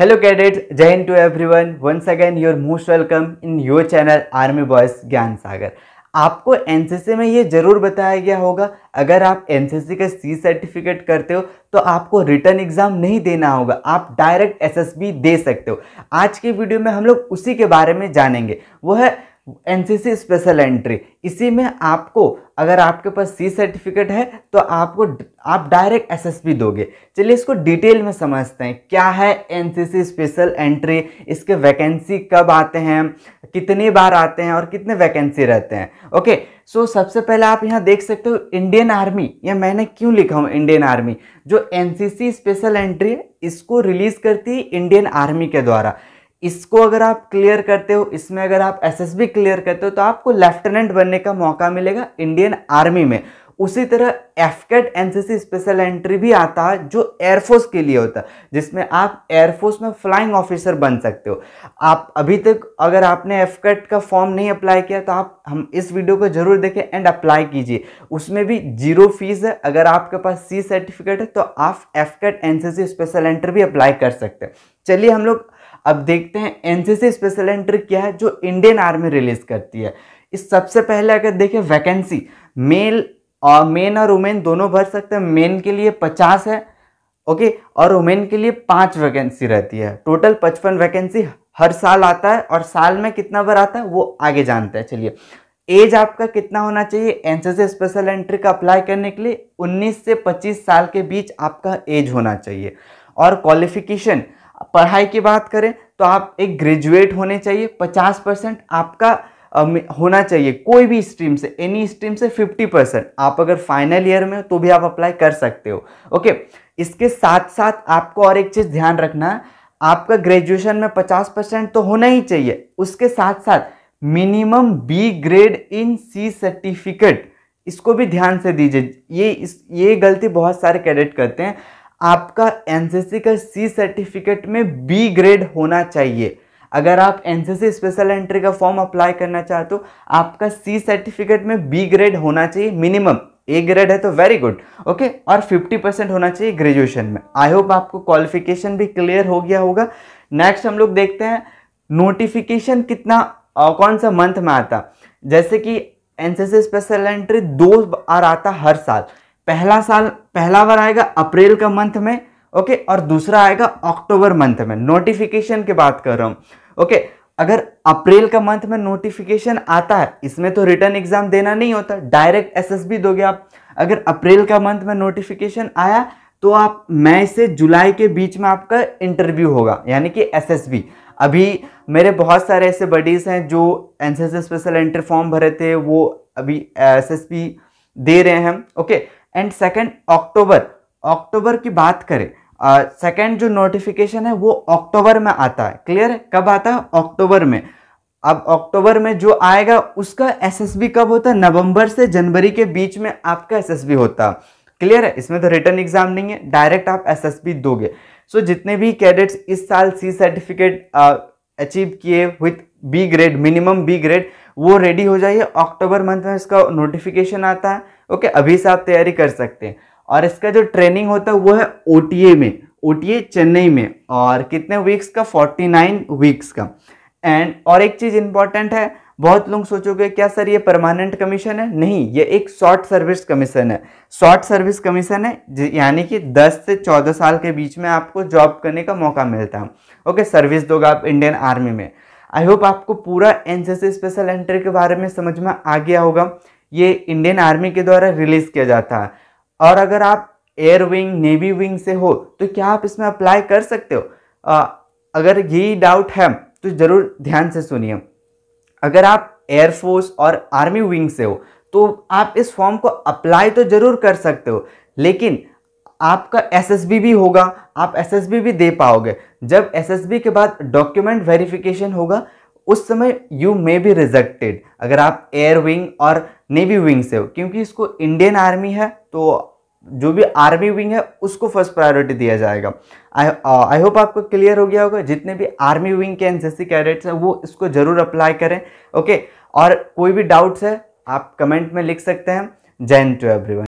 hello cadet cadets, to everyone once again you're most welcome in your channel army boys Gyan Sagar आपको NCC में ये ज़रूर बताया गया होगा अगर आप एनसीसी का सी सर्टिफिकेट करते हो तो आपको रिटर्न एग्ज़ाम नहीं देना होगा आप डायरेक्ट एसएसबी दे सकते हो आज की वीडियो में हम लोग उसी के बारे में जानेंगे वो है एनसीसी स्पेशल एंट्री इसी में आपको अगर आपके पास सी सर्टिफिकेट है तो आपको आप डायरेक्ट पी दोगे चलिए इसको डिटेल में समझते हैं क्या है एनसीसी स्पेशल एंट्री इसके वैकेंसी कब आते हैं कितनी बार आते हैं और कितने वैकेंसी रहते हैं ओके सो so, सबसे पहले आप यहाँ देख सकते हो इंडियन आर्मी या मैंने क्यों लिखा हूँ इंडियन आर्मी जो एन स्पेशल एंट्री है इसको रिलीज़ करती है इंडियन आर्मी के द्वारा इसको अगर आप क्लियर करते हो इसमें अगर आप एसएसबी क्लियर करते हो तो आपको लेफ्टिनेंट बनने का मौका मिलेगा इंडियन आर्मी में उसी तरह एफकेट एनसीसी स्पेशल एंट्री भी आता है जो एयरफोर्स के लिए होता है जिसमें आप एयरफोर्स में फ्लाइंग ऑफिसर बन सकते हो आप अभी तक अगर आपने एफकेट का फॉर्म नहीं अप्लाई किया तो आप हम इस वीडियो को जरूर देखें एंड अप्लाई कीजिए उसमें भी जीरो फीस है अगर आपके पास सी सर्टिफिकेट है तो आप एफकेट सी स्पेशल एंट्री भी अप्लाई कर सकते हैं चलिए हम लोग अब देखते हैं एनसीसी स्पेशल एंट्री क्या है जो इंडियन आर्मी रिलीज करती है इस सबसे पहले अगर देखें वैकेंसी मेल और मेन और वुमेन दोनों भर सकते हैं मेन के लिए पचास है ओके और वुमेन के लिए पाँच वैकेंसी रहती है टोटल पचपन वैकेंसी हर साल आता है और साल में कितना बार आता है वो आगे जानते हैं चलिए एज आपका कितना होना चाहिए एनसीसी स्पेशल एंट्री का अप्लाई करने के लिए 19 से 25 साल के बीच आपका एज होना चाहिए और क्वालिफिकेशन पढ़ाई की बात करें तो आप एक ग्रेजुएट होने चाहिए पचास परसेंट आपका होना चाहिए कोई भी स्ट्रीम से एनी स्ट्रीम से 50 परसेंट आप अगर फाइनल ईयर में हो तो भी आप अप्लाई कर सकते हो ओके इसके साथ साथ आपको और एक चीज़ ध्यान रखना है आपका ग्रेजुएशन में 50 परसेंट तो होना ही चाहिए उसके साथ साथ minimum B grade in C certificate इसको भी ध्यान से दीजिए ये इस ये गलती बहुत सारे कैडेट करते हैं आपका एनसीसी का सी सर्टिफिकेट में बी ग्रेड होना चाहिए अगर आप एनसीसी स्पेशल एंट्री का फॉर्म अप्लाई करना चाहते हो आपका सी सर्टिफिकेट में बी ग्रेड होना चाहिए मिनिमम ए ग्रेड है तो वेरी गुड ओके और 50 परसेंट होना चाहिए ग्रेजुएशन में आई होप आपको क्वालिफिकेशन भी क्लियर हो गया होगा नेक्स्ट हम लोग देखते हैं नोटिफिकेशन कितना कौन सा मंथ में आता जैसे कि एनसीसी स्पेशल एंट्री दो बार आता हर साल पहला साल पहला बार आएगा अप्रैल का मंथ में ओके और दूसरा आएगा अक्टूबर मंथ में नोटिफिकेशन की बात कर रहा हूँ ओके अगर अप्रैल का मंथ में नोटिफिकेशन आता है इसमें तो रिटर्न एग्जाम देना नहीं होता डायरेक्ट एसएसबी दोगे आप अगर अप्रैल का मंथ में नोटिफिकेशन आया तो आप मई से जुलाई के बीच में आपका इंटरव्यू होगा यानी कि एसएसबी अभी मेरे बहुत सारे ऐसे बडीज़ हैं जो एन स्पेशल एंट्री फॉर्म भरे थे वो अभी एस दे रहे हैं okay and second October October की बात करें सेकेंड uh, जो नोटिफिकेशन है वो अक्टूबर में आता है क्लियर है कब आता है अक्टूबर में अब अक्टूबर में जो आएगा उसका एसएसबी कब होता है नवंबर से जनवरी के बीच में आपका एसएसबी होता है क्लियर है इसमें तो रिटर्न एग्जाम नहीं है डायरेक्ट आप एसएसबी दोगे सो so, जितने भी कैडेट्स इस साल सी सर्टिफिकेट अचीव किए with B grade minimum B grade वो रेडी हो जाइए अक्टूबर मंथ में इसका नोटिफिकेशन आता है ओके अभी से आप तैयारी कर सकते हैं और इसका जो ट्रेनिंग होता है वो है ओ में ओ चेन्नई में और कितने वीक्स का 49 वीक्स का एंड और एक चीज़ इंपॉर्टेंट है बहुत लोग सोचोगे क्या सर ये परमानेंट कमीशन है नहीं ये एक शॉर्ट सर्विस कमीशन है शॉर्ट सर्विस कमीशन है यानी कि 10 से 14 साल के बीच में आपको जॉब करने का मौका मिलता है ओके सर्विस दोगे आप इंडियन आर्मी में आई होप आपको पूरा एनसीसी स्पेशल एंट्री के बारे में समझ में आ गया होगा ये इंडियन आर्मी के द्वारा रिलीज़ किया जाता है और अगर आप एयर विंग नेवी विंग से हो तो क्या आप इसमें अप्लाई कर सकते हो आ, अगर यही डाउट है तो ज़रूर ध्यान से सुनिए अगर आप एयरफोर्स और आर्मी विंग से हो तो आप इस फॉर्म को अप्लाई तो ज़रूर कर सकते हो लेकिन आपका एसएसबी भी होगा आप एसएसबी भी दे पाओगे जब एसएसबी के बाद डॉक्यूमेंट वेरिफिकेशन होगा उस समय यू मे बी रिजेक्टेड अगर आप एयर विंग और नेवी विंग से हो क्योंकि इसको इंडियन आर्मी है तो जो भी आर्मी विंग है उसको फर्स्ट प्रायोरिटी दिया जाएगा आई होप uh, आपको क्लियर हो गया होगा जितने भी आर्मी विंग के एनसीसी कैडेट्स हैं वो इसको ज़रूर अप्लाई करें ओके और कोई भी डाउट्स है आप कमेंट में लिख सकते हैं जैन टू एवरीवन